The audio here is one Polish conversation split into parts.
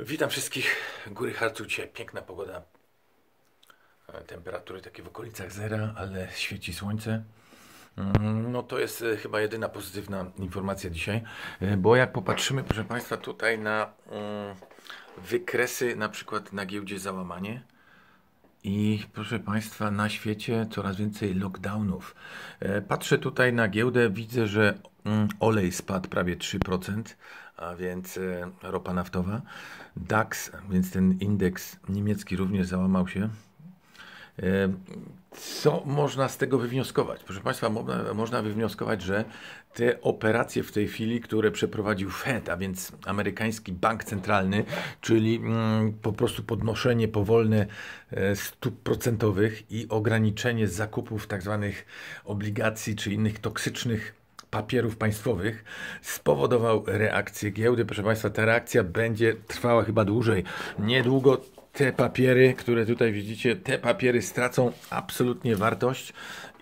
Witam wszystkich. Góry Harcu. Dzisiaj piękna pogoda. E, temperatury takie w okolicach zera, ale świeci słońce. Mm, no to jest e, chyba jedyna pozytywna informacja dzisiaj, e, bo jak popatrzymy, proszę Państwa, tutaj na mm, wykresy na przykład na giełdzie załamanie, i proszę Państwa, na świecie coraz więcej lockdownów. E, patrzę tutaj na giełdę, widzę, że mm, olej spadł prawie 3%, a więc e, ropa naftowa. DAX, więc ten indeks niemiecki również załamał się E, co można z tego wywnioskować? Proszę Państwa, można, wywnioskować, że te operacje w tej chwili, które przeprowadził Fed, a więc amerykański bank centralny, czyli mm, po prostu podnoszenie powolne e, stóp procentowych i ograniczenie zakupów tzw. Tak obligacji czy innych toksycznych papierów państwowych spowodował reakcję giełdy. Proszę Państwa, ta reakcja będzie trwała chyba dłużej. Niedługo te papiery, które tutaj widzicie, te papiery stracą absolutnie wartość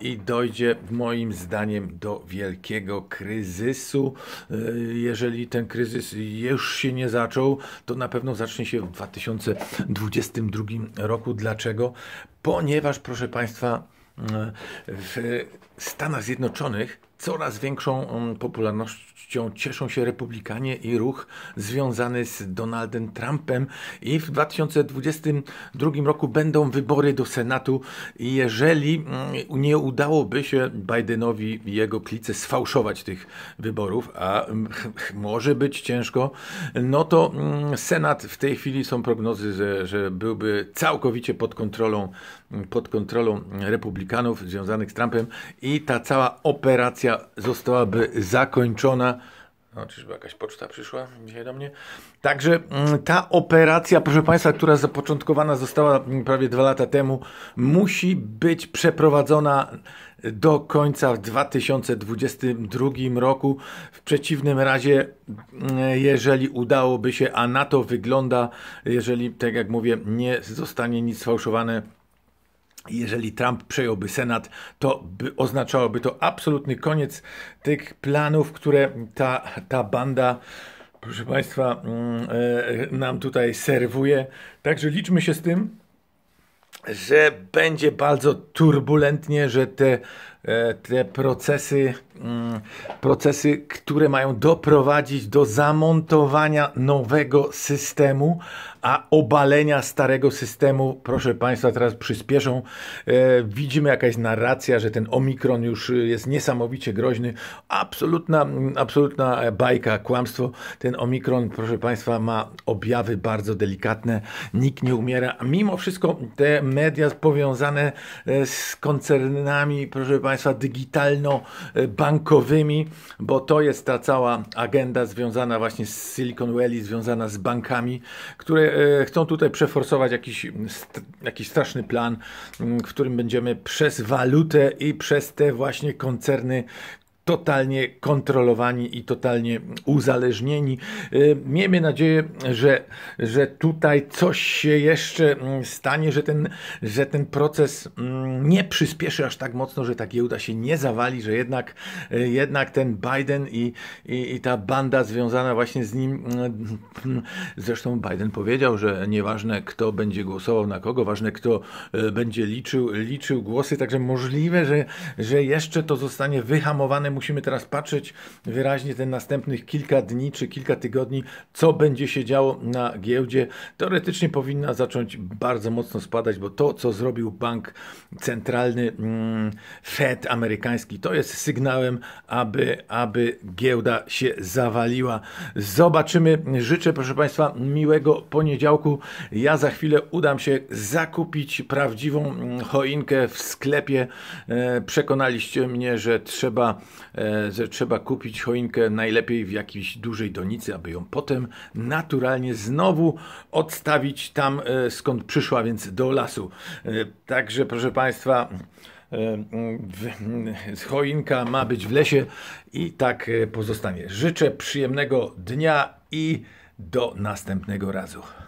i dojdzie moim zdaniem do wielkiego kryzysu. Y, jeżeli ten kryzys już się nie zaczął, to na pewno zacznie się w 2022 roku. Dlaczego? Ponieważ, proszę Państwa, y, w Stanach Zjednoczonych Coraz większą mm, popularnością cieszą się Republikanie i ruch związany z Donaldem Trumpem i w 2022 roku będą wybory do Senatu i jeżeli mm, nie udałoby się Bidenowi i jego klice sfałszować tych wyborów, a mm, może być ciężko, no to Senat w tej chwili są prognozy, że, że byłby całkowicie pod kontrolą, pod kontrolą Republikanów związanych z Trumpem i ta cała operacja akcja zostałaby zakończona. No, czyżby jakaś poczta przyszła dzisiaj do mnie? Także mm, ta operacja, proszę Państwa, która zapoczątkowana została mm, prawie dwa lata temu, musi być przeprowadzona do końca w 2022 roku. W przeciwnym razie, mm, jeżeli udałoby się, a na to wygląda, jeżeli, tak jak mówię, nie zostanie nic sfałszowane, jeżeli Trump przejąłby Senat, to by oznaczałoby to absolutny koniec tych planów, które ta, ta banda, proszę Państwa, mm, e, nam tutaj serwuje. Także liczmy się z tym, że będzie bardzo turbulentnie, że te E, te procesy, mm, procesy, które mają doprowadzić do zamontowania nowego systemu, a obalenia starego systemu, proszę Państwa, teraz przyspieszą. E, widzimy jakaś narracja, że ten omikron już jest niesamowicie groźny. Absolutna, absolutna bajka, kłamstwo. Ten omikron, proszę Państwa, ma objawy bardzo delikatne. Nikt nie umiera. Mimo wszystko te media powiązane e, z koncernami, proszę Państwa, Państwa, digitalno-bankowymi, bo to jest ta cała agenda związana właśnie z Silicon Valley, związana z bankami, które e, chcą tutaj przeforsować jakiś, jakiś straszny plan, w którym będziemy przez walutę i przez te właśnie koncerny totalnie kontrolowani i totalnie uzależnieni. Y, miejmy nadzieję, że, że tutaj coś się jeszcze mm, stanie, że ten, że ten proces mm, nie przyspieszy aż tak mocno, że ta giełda się nie zawali, że jednak, y, jednak ten Biden i, i, i ta banda związana właśnie z nim, mm, zresztą Biden powiedział, że nieważne kto będzie głosował na kogo, ważne kto y, będzie liczył, liczył głosy, także możliwe, że, że jeszcze to zostanie wyhamowane musimy teraz patrzeć wyraźnie te następnych kilka dni czy kilka tygodni, co będzie się działo na giełdzie. Teoretycznie powinna zacząć bardzo mocno spadać, bo to, co zrobił bank centralny mm, Fed amerykański, to jest sygnałem, aby, aby giełda się zawaliła. Zobaczymy. Życzę, proszę Państwa, miłego poniedziałku. Ja za chwilę udam się zakupić prawdziwą mm, choinkę w sklepie. E, przekonaliście mnie, że trzeba E, że trzeba kupić choinkę najlepiej w jakiejś dużej donicy, aby ją potem naturalnie znowu odstawić tam, e, skąd przyszła, więc do lasu. E, także, proszę Państwa, choinka ma być w lesie i tak pozostanie. Życzę przyjemnego dnia i do następnego razu.